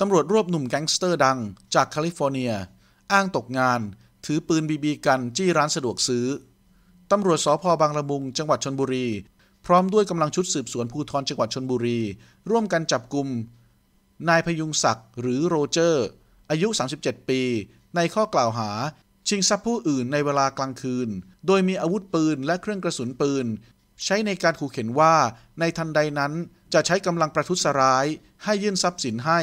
ตำรวจรวบหนุ่มแก๊งสเตอร์ดังจากแคลิฟอร์เนีย อ้างตกงานถือปืนบีบีกันจี้ร้านสะดวกซื้อ ตำรวจสพบางละมุงจังหวัดชนบุรี พร้อมด้วยกำลังชุดสืบสวนภูทรจังหวัดชนบุรี ร่วมกันจับกลุ่มนายพยุงศักดิ์หรือโรเจอร์ อายุ 37 ปี ในข้อกล่าวหา ชิงทรัพย์ผู้อื่นในเวลากลางคืน โดยมีอาวุธปืนและเครื่องกระสุนปืน ใช้ในการขู่เข็นว่า ในทันใดนั้นจะใช้กำลังประทุษร้ายให้ยื่นทรัพย์สินให้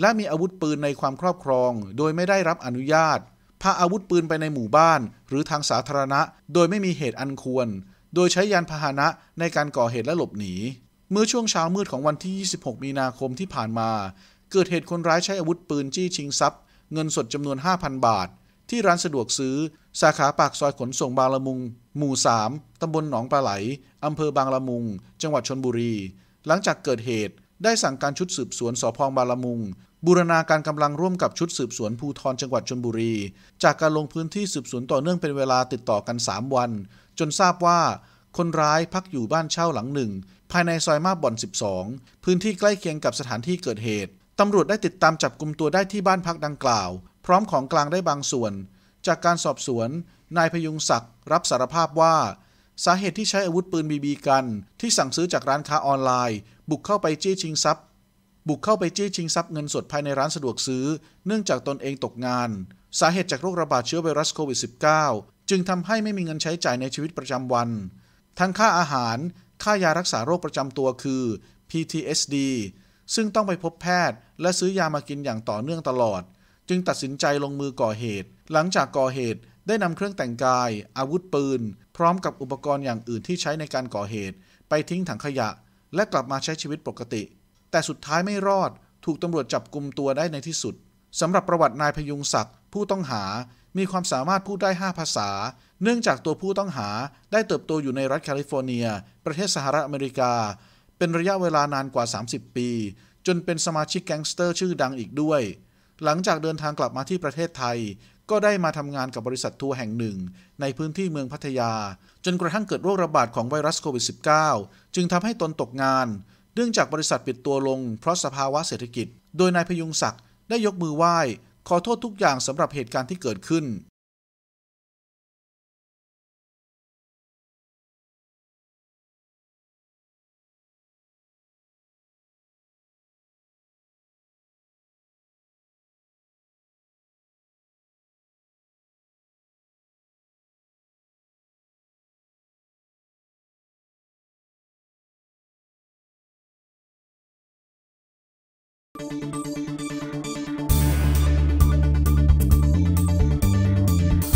และมีอาวุธปืนในความครอบครองโดยไม่ได้รับอนุญาตพาอาวุธปืนไปในหมู่บ้านหรือทางสาธารณะ โดยไม่มีเหตุอันควร โดยใช้ยานพาหนะในการก่อเหตุและหลบหนี เมื่อช่วงเช้ามืดของวันที่ 26 มีนาคมที่ผ่านมา เกิดเหตุคนร้ายใช้อาวุธปืนจี้ชิงทรัพย์เงินสดจำนวน 5,000 บาท ที่ร้านสะดวกซื้อ สาขาปากซอยขนส่งบางละมุง หมู่3ตำบลหนองปลาไหลอำเภอบางละมุง จังหวัดชนบุรี หลังจากเกิดเหตุได้สั่งการชุดสืบสวนสพบางละมุงบูรณาการกำลังร่วมกับชุดสืบสวนภูทรจังหวัดชนบุรี จากการลงพื้นที่สืบสวนต่อเนื่องเป็นเวลาติดต่อกัน 3 วัน จนทราบว่าคนร้ายพักอยู่บ้านเช่าหลังหนึ่ง ภายในซอยมาบบ่อน 12 พื้นที่ใกล้เคียงกับสถานที่เกิดเหตุ ตำรวจได้ติดตามจับกลุ่มตัวได้ที่บ้านพักดังกล่าว พร้อมของกลางได้บางส่วน จากการสอบสวน นายพยุงศักดิ์รับสารภาพว่าสาเหตุที่ใช้อาวุธปืนบีบีกัน ที่สั่งซื้อจากร้านค้าออนไลน์ บุกเข้าไปจี้ชิงทรัพยุกเข้าไปจี้ชิงทรัพย์เงินสดภายในร้านสะดวกซื้อ เนื่องจากตนเองตกงาน สาเหตุจากโรคระบาดเชื้อไวรัสโควิด -19 จึงทำให้ไม่มีเงินใช้จ่ายในชีวิตประจำวัน ทั้งค่าอาหาร ค่ายารักษาโรคประจำตัวคือ PTSD ซึ่งต้องไปพบแพทย์และซื้อยามากินอย่างต่อเนื่องตลอด จึงตัดสินใจลงมือก่อเหตุ หลังจากก่อเหตุ ได้นำเครื่องแต่งกาย อาวุธปืน พร้อมกับอุปกรณ์อย่างอื่นที่ใช้ในการก่อเหตุ ไปทิ้งถังขยะ และกลับมาใช้ชีวิตปกติแต่สุดท้ายไม่รอด ถูกตำรวจจับกลุ่มตัวได้ในที่สุด สำหรับประวัตินายพยุงศักดิ์ผู้ต้องหามีความสามารถพูดได้ 5 ภาษา เนื่องจากตัวผู้ต้องหา ได้เติบโตอยู่ในรัฐแคลิฟอร์เนีย ประเทศสหรัฐอเมริกา เป็นระยะเวลานานกว่า 30 ปี จนเป็นสมาชิกแก๊งสเตอร์ชื่อดังอีกด้วย หลังจากเดินทางกลับมาที่ประเทศไทย ก็ได้มาทำงานกับบริษัททัวร์แห่งหนึ่ง ในพื้นที่เมืองพัทยาจนกระทั่งเกิดโรคระบาดของไวรัสโควิด -19 จึงทำให้ตนตกงานเนื่องจากบริษัทปิดตัวลงเพราะสภาวะเศรษฐกิจ โดยนายพยุงศักดิ์ได้ยกมือไหว้ขอโทษทุกอย่างสำหรับเหตุการณ์ที่เกิดขึ้น